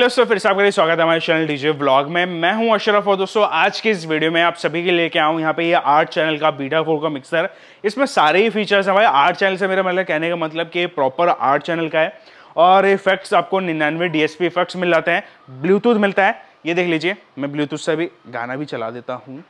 hello दोस्तों फिर से आपका स्वागत है हमारे चैनल डीजे ब्लॉग में मैं हूं अशरफ और दोस्तों आज के इस वीडियो में आप सभी के लेके आऊँ यहाँ पे ये आठ चैनल का बीटा फोर का मिक्सर इसमें सारे ही फीचर्स हैं भाई आठ चैनल से मेरा मतलब कहने का मतलब कि प्रॉपर आठ चैनल का है और इफेक्ट्स आपको निन्यानवे डी एस इफेक्ट्स मिल जाते हैं ब्लूटूथ मिलता है ये देख लीजिए मैं ब्लूटूथ से भी गाना भी चला देता हूँ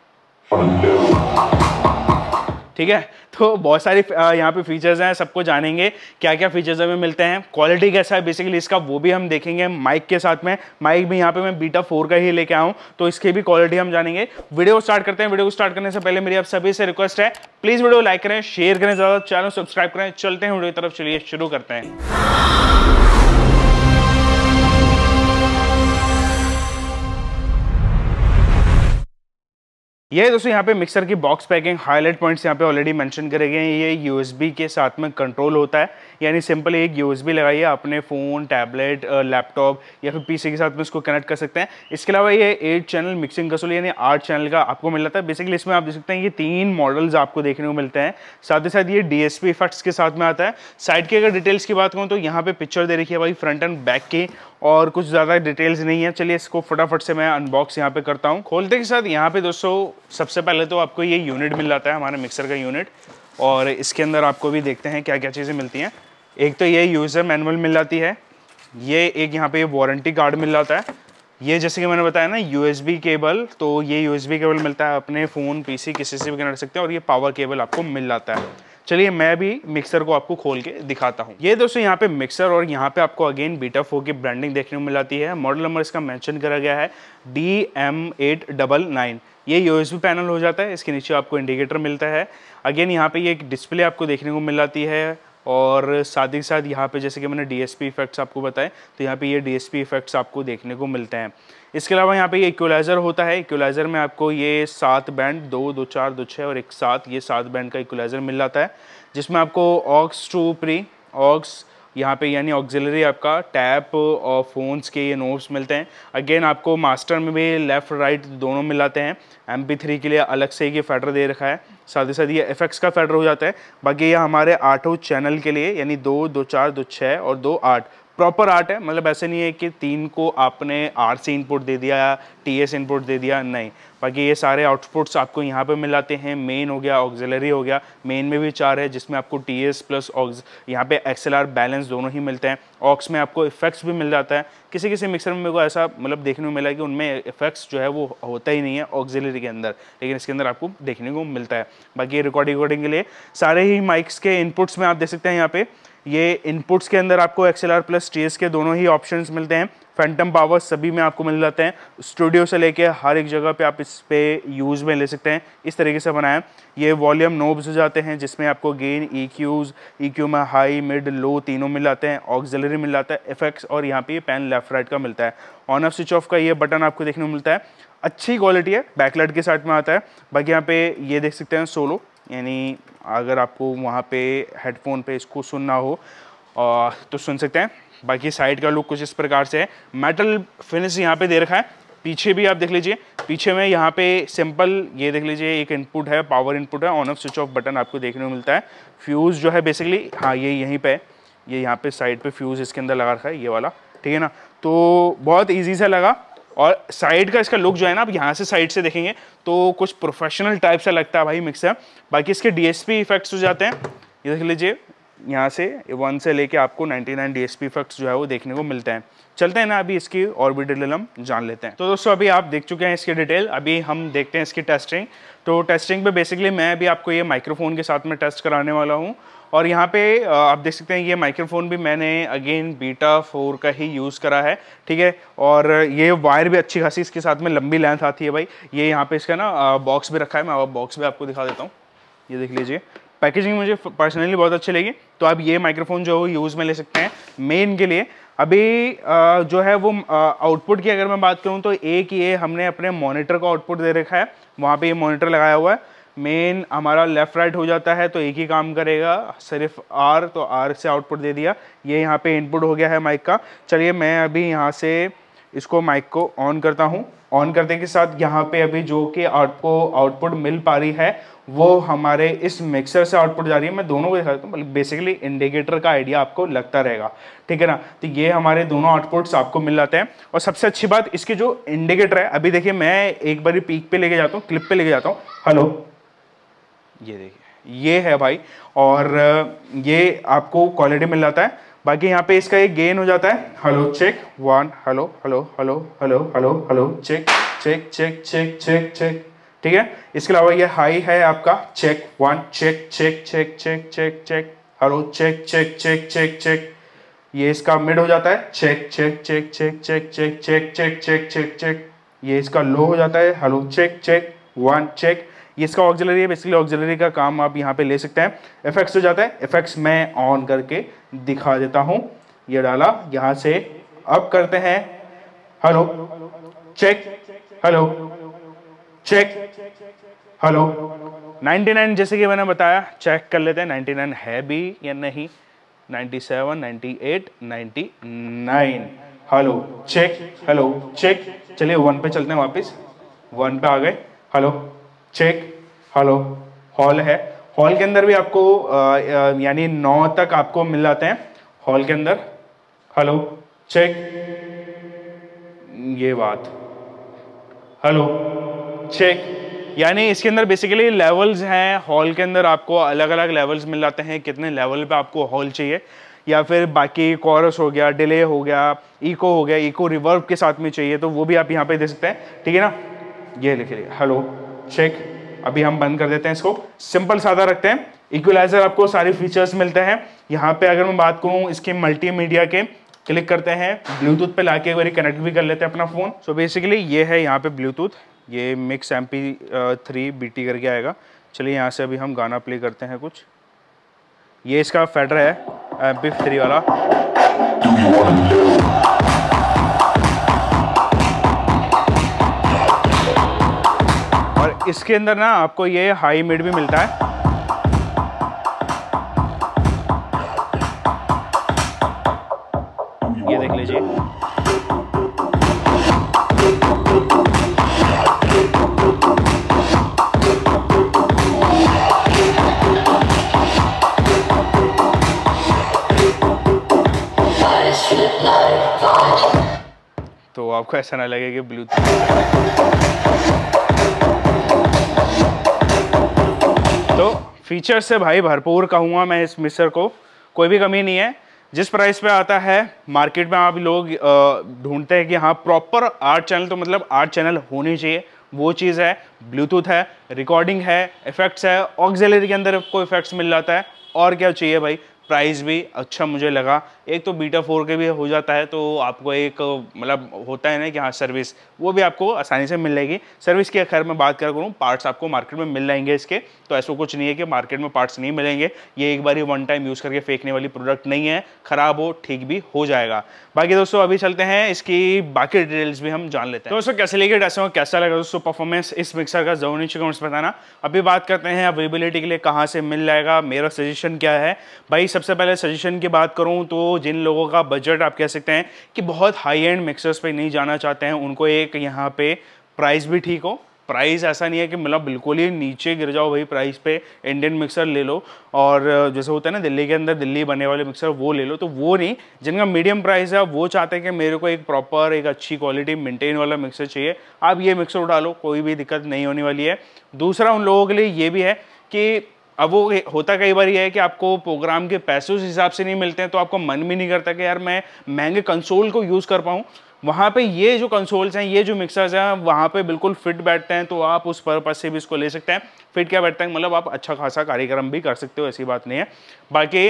ठीक है तो बहुत सारे यहाँ पे फीचर्स हैं सबको जानेंगे क्या क्या फीचर्स हमें मिलते हैं क्वालिटी कैसा है बेसिकली इसका वो भी हम देखेंगे माइक के साथ में माइक भी यहाँ पे मैं बीटा फोर का ही लेके आऊँ तो इसकी भी क्वालिटी हम जानेंगे वीडियो स्टार्ट करते हैं वीडियो को स्टार्ट करने से पहले मेरी आप सभी से रिक्वेस्ट है प्लीज़ वीडियो लाइक करें शेयर करें ज़्यादा चैनल सब्सक्राइब करें चलते हैं वीडियो की तरफ चलिए शुरू करते हैं ये दोस्तों यहाँ पे मिक्सर की बॉक्स पैकिंग हाईलाइट पॉइंट्स यहाँ पे ऑलरेडी मेंशन करे गए हैं ये यूएसबी के साथ में कंट्रोल होता है यानी सिंपल एक यूएसबी लगाइए अपने फ़ोन टैबलेट लैपटॉप या फिर पीसी के साथ में इसको कनेक्ट कर सकते हैं इसके अलावा ये एट चैनल मिक्सिंग कसोल यानी आठ चैनल का आपको मिल जाता है बेसिकली इसमें आप देख सकते हैं ये तीन मॉडल्स आपको देखने को मिलते हैं साथ ही साथ ये डी इफेक्ट्स के साथ में आता है साइड की अगर डिटेल्स की बात करूँ तो यहाँ पे पिक्चर दे रखी है भाई फ्रंट एंड बैक की और कुछ ज़्यादा डिटेल्स नहीं है चलिए इसको फटाफट से मैं अनबॉक्स यहाँ पे करता हूँ खोलते के साथ यहाँ पे दोस्तों सबसे पहले तो आपको ये यूनिट मिल जाता है हमारे मिक्सर का यूनिट और इसके अंदर आपको भी देखते हैं क्या क्या चीज़ें मिलती हैं एक तो ये यूज़र मैनुअल मिल जाती है ये एक यहाँ पर वारंटी कार्ड मिल जाता है ये जैसे कि मैंने बताया ना यू केबल तो ये यू केबल मिलता है अपने फ़ोन पी किसी से भी कनेक्ट सकते हैं और ये पावर केबल आपको मिल जाता है चलिए मैं भी मिक्सर को आपको खोल के दिखाता हूँ ये दोस्तों यहाँ पे मिक्सर और यहाँ पे आपको अगेन बीटा फोर की ब्रांडिंग देखने को मिलाती है मॉडल नंबर इसका मेंशन करा गया है D M eight double nine ये यूएसबी पैनल हो जाता है इसके नीचे आपको इंडिकेटर मिलता है अगेन यहाँ पे ये एक डिस्प्ले आपको देखने को मिल जाती है और साथ ही साथ यहाँ पे जैसे कि मैंने डीएसपी इफेक्ट्स आपको बताए तो यहाँ पे ये डीएसपी इफेक्ट्स आपको देखने को मिलते हैं इसके अलावा यहाँ पे ये इक्वलाइज़र होता है इक्वलाइज़र में आपको ये सात बैंड दो दो चार दो छः और एक सात ये सात बैंड का इक्वलाइज़र मिल जाता है जिसमें आपको ऑक्स टू प्री ऑक्स यहाँ पे यानी ऑक्सिलरी आपका टैप और फ़ोन्स के ये नोब्स मिलते हैं अगेन आपको मास्टर में भी लेफ़्ट राइट दोनों मिलाते हैं एम थ्री के लिए अलग से ये फेडर दे रखा है साथ ही साथ ये एफ का फेडर हो जाता है बाकी ये हमारे आठों चैनल के लिए यानी दो दो चार दो छः और दो आठ प्रॉपर आर्ट है मतलब ऐसे नहीं है कि तीन को आपने आर सी इनपुट दे दिया या टी एस इनपुट दे दिया नहीं बाकी ये सारे आउटपुट्स आपको यहाँ पे मिल हैं मेन हो गया ऑक्जिलरी हो गया मेन में भी चार है जिसमें आपको टी एस प्लस ऑक्स यहाँ पे एक्सएल आर बैलेंस दोनों ही मिलते हैं ऑक्स में आपको इफेक्ट्स भी मिल जाता है किसी किसी मिक्सर में मेरे को ऐसा मतलब देखने को मिला कि उनमें इफेक्ट्स जो है वो होता ही नहीं है ऑक्जिलरी के अंदर लेकिन इसके अंदर आपको देखने को मिलता है बाकी रिकॉर्डिंग रिकॉर्डिंग के लिए सारे ही माइक्स के इनपुट्स में आप देख सकते हैं यहाँ पर ये इनपुट्स के अंदर आपको एक्सएल आर प्लस टी के दोनों ही ऑप्शन मिलते हैं फैंटम पावर सभी में आपको मिल जाते हैं स्टूडियो से लेके हर एक जगह पे आप इस पे यूज़ में ले सकते हैं इस तरीके से बनाया ये वॉल्यूम नोब्स हो जाते हैं जिसमें आपको gain E Qs E Q में हाई मिड लो तीनों मिल जाते हैं ऑक्जलरी मिल जाता है इफेक्ट्स और यहाँ पे पेन लेफ्ट राइट का मिलता है ऑन ऑफ स्विच ऑफ का ये बटन आपको देखने को मिलता है अच्छी क्वालिटी है बैकलाइट के साइड में आता है बाकी यहाँ पे ये देख सकते हैं सोलो यानी अगर आपको वहाँ पे हेडफोन पे इसको सुनना हो आ, तो सुन सकते हैं बाकी साइड का लुक कुछ इस प्रकार से है मेटल फिनिश यहाँ पे दे रखा है पीछे भी आप देख लीजिए पीछे में यहाँ पे सिंपल ये देख लीजिए एक इनपुट है पावर इनपुट है on off switch off button आपको देखने को मिलता है फ्यूज़ जो है बेसिकली हाँ ये यहीं पर है ये यहाँ पर साइड पर फ्यूज़ इसके अंदर लगा रखा है ये वाला ठीक है ना तो बहुत ईजी सा लगा और साइड का इसका लुक जो है ना आप यहाँ से साइड से देखेंगे तो कुछ प्रोफेशनल टाइप सा लगता है भाई मिक्सर बाकी इसके डी इफेक्ट्स हो जाते हैं ये देख लीजिए यहाँ से वन से लेके आपको 99 नाइन डी एस इफेक्ट्स जो है वो देखने को मिलते हैं चलते हैं ना अभी इसकी भी डिटेल हम जान लेते हैं तो दोस्तों अभी आप देख चुके हैं इसकी डिटेल अभी हम देखते हैं इसकी टेस्टिंग तो टेस्टिंग पे बेसिकली मैं अभी आपको ये माइक्रोफोन के साथ में टेस्ट कराने वाला हूँ और यहाँ पे आप देख सकते हैं ये माइक्रोफोन भी मैंने अगेन बीटा फोर का ही यूज़ करा है ठीक है और ये वायर भी अच्छी खासी इसके साथ में लंबी लेंथ आती है भाई ये यहाँ पे इसका ना बॉक्स भी रखा है मैं बॉक्स भी आपको दिखा देता हूँ ये देख लीजिए पैकेजिंग मुझे पर्सनली बहुत अच्छी लगी तो आप ये माइक्रोफोन जो है यूज़ में ले सकते हैं मेन के लिए अभी जो है वो आउटपुट की अगर मैं बात करूँ तो एक ये हमने अपने मॉनिटर का आउटपुट दे रखा है वहाँ पे ये मॉनिटर लगाया हुआ है मेन हमारा लेफ़्ट राइट हो जाता है तो एक ही काम करेगा सिर्फ आर तो आर से आउटपुट दे दिया ये यहाँ पे इनपुट हो गया है माइक का चलिए मैं अभी यहाँ से इसको माइक को ऑन करता हूँ ऑन करने के साथ यहाँ पे अभी जो कि आपको आउटपुट मिल पा रही है वो हमारे इस मिक्सर से आउटपुट जा रही है मैं दोनों को दिखा देता हूँ बेसिकली मतलब इंडिकेटर का आइडिया आपको लगता रहेगा ठीक है ना तो ये हमारे दोनों आउटपुट्स आपको मिल जाते हैं और सबसे अच्छी बात इसके जो इंडिकेटर है अभी देखिए मैं एक बार पीक पे लेके जाता हूँ क्लिप पे लेके जाता हूँ हेलो ये देखिए ये है भाई और ये आपको क्वालिटी मिल जाता है बाकी यहाँ पे इसका एक गेन हो जाता है hello check one hello hello hello hello hello hello check check check check check check ठीक है इसके अलावा ये हाई है आपका check one check check check check check check hello check check check check check ये इसका मिड हो जाता है check check check check check check check check check check check ये इसका लो हो जाता है hello check check one check ये इसका ऑक्जिलरी है बेसिकली ऑक्जिलरी का काम आप यहाँ पे ले सकते हैं इफेक्ट्स जो जाता है इफेक्ट्स मैं ऑन करके दिखा देता हूँ ये डाला यहाँ से अब करते हैं hello check hello check hello 99 जैसे कि मैंने बताया चेक कर लेते हैं 99 है भी या नहीं 97 98 99 हेलो चेक हेलो चेक चलिए वन पे चलते हैं वापस वन पे आ गए हेलो चेक हेलो हॉल है हॉल के अंदर भी आपको यानी नौ तक आपको मिल जाते हैं हॉल के अंदर हेलो चेक ये बात हेलो चेक यानी इसके अंदर बेसिकली लेवल्स हैं हॉल के अंदर आपको अलग अलग लेवल्स मिल जाते हैं कितने लेवल पे आपको हॉल चाहिए या फिर बाकी कॉरस हो गया डिले हो गया इको हो गया इको रिवर्व के साथ में चाहिए तो वो भी आप यहाँ पे दे सकते हैं ठीक है ना ये लिख लिया हेलो चेक अभी हम बंद कर देते हैं इसको सिंपल सादा रखते हैं इक्वलाइजर आपको सारे फीचर्स मिलते हैं यहाँ पे अगर मैं बात करूँ इसके मल्टीमीडिया के क्लिक करते हैं ब्लूटूथ पे लाके एक बार कनेक्ट भी कर लेते हैं अपना फ़ोन सो बेसिकली ये है यहाँ पे ब्लूटूथ ये mix M P three B T करके आएगा चलिए यहाँ से अभी हम गाना प्ले करते हैं कुछ ये इसका फेडर है एम पी थ्री वाला इसके अंदर ना आपको ये हाई मिड भी मिलता है ये देख लीजिए तो आपको ऐसा ना लगे कि ब्लूटूथ फीचर से भाई भरपूर कहूँगा मैं इस मिक्सर को कोई भी कमी नहीं है जिस प्राइस पे आता है मार्केट में आप लोग ढूंढते हैं कि हाँ प्रॉपर आर्ट चैनल तो मतलब आर्ट चैनल होनी चाहिए वो चीज़ है ब्लूटूथ है रिकॉर्डिंग है इफेक्ट्स है ऑक्जेलरी के अंदर आपको इफेक्ट्स मिल जाता है और क्या चाहिए भाई प्राइस भी अच्छा मुझे लगा एक तो बीटा फोर के भी हो जाता है तो आपको एक मतलब होता है ना कि हाँ सर्विस वो भी आपको आसानी से मिल जाएगी सर्विस की खैर मैं बात कर करूँ पार्ट्स आपको मार्केट में मिल जाएंगे इसके तो ऐसा कुछ नहीं है कि मार्केट में पार्ट्स नहीं मिलेंगे ये एक बार ही वन टाइम यूज़ करके फेंकने वाली प्रोडक्ट नहीं है ख़राब हो ठीक भी हो जाएगा बाकी दोस्तों अभी चलते हैं इसकी बाकी डिटेल्स भी हम जान लेते हैं दोस्तों कैसे लेके डे हो कैसा लगा दोस्तों परफॉर्मेंस इस मिक्सर का जरूर नीचे कमेंट्स बताना अभी बात करते हैं अवेलेबिलिटी के लिए कहाँ से मिल जाएगा मेरा सजेशन क्या है भाई सबसे पहले सजेशन की बात करूँ तो जिन लोगों का बजट आप कह सकते हैं कि बहुत हाई एंड मिक्सर्स पे नहीं जाना चाहते हैं उनको एक यहाँ पे प्राइस भी ठीक हो प्राइस ऐसा नहीं है कि मतलब बिल्कुल ही नीचे गिर जाओ भाई प्राइस पे इंडियन मिक्सर ले लो और जैसे होता है ना दिल्ली के अंदर दिल्ली बने वाले मिक्सर वो ले लो तो वो नहीं जिनका मीडियम प्राइस है वो चाहते हैं कि मेरे को एक प्रॉपर एक अच्छी क्वालिटी मेंटेन वाला मिक्सर चाहिए आप ये मिक्सर उठा लो कोई भी दिक्कत नहीं होने वाली है दूसरा उन लोगों के लिए ये भी है कि अब वो होता कई बार ये है कि आपको प्रोग्राम के पैसे उस हिसाब से नहीं मिलते हैं तो आपको मन भी नहीं करता कि यार मैं महंगे कंसोल को यूज़ कर पाऊँ वहाँ पे ये जो कंसोल्स हैं ये जो मिक्सर्स हैं वहाँ पे बिल्कुल फिट बैठते हैं तो आप उस पर्पज़ से भी इसको ले सकते हैं फिट क्या बैठता है मतलब आप अच्छा खासा कार्यक्रम भी कर सकते हो ऐसी बात नहीं है बाकी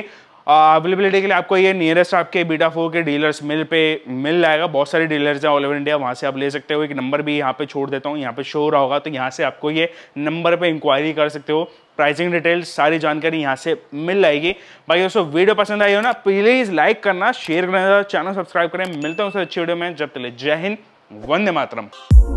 अवेलेबिलिटी के लिए आपको ये नियरेस्ट आपके बीटा फोर के डीलर्स मिल पे मिल जाएगा बहुत सारे डीलर्स हैं ऑल ओवर इंडिया वहाँ से आप ले सकते हो एक नंबर भी यहाँ पे छोड़ देता हूँ यहाँ पे शो रहा होगा तो यहाँ से आपको ये नंबर पे इंक्वायरी कर सकते हो प्राइसिंग डिटेल्स सारी जानकारी यहाँ से मिल जाएगी बाकी दोस्तों वीडियो पसंद आई हो ना प्लीज़ लाइक करना शेयर करना चैनल सब्सक्राइब करें मिलता हैं उससे अच्छी वीडियो में जब तक जय हिंद वंदे मातरम